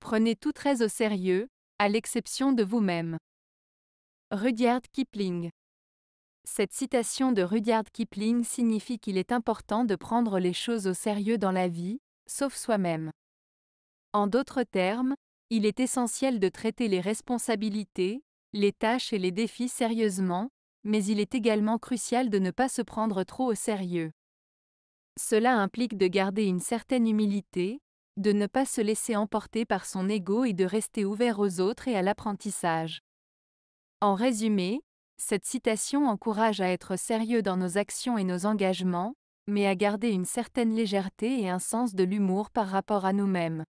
Prenez tout très au sérieux, à l'exception de vous-même. Rudyard Kipling. Cette citation de Rudyard Kipling signifie qu'il est important de prendre les choses au sérieux dans la vie, sauf soi-même. En d'autres termes, il est essentiel de traiter les responsabilités, les tâches et les défis sérieusement, mais il est également crucial de ne pas se prendre trop au sérieux. Cela implique de garder une certaine humilité, de ne pas se laisser emporter par son ego et de rester ouvert aux autres et à l'apprentissage. En résumé, cette citation encourage à être sérieux dans nos actions et nos engagements, mais à garder une certaine légèreté et un sens de l'humour par rapport à nous-mêmes.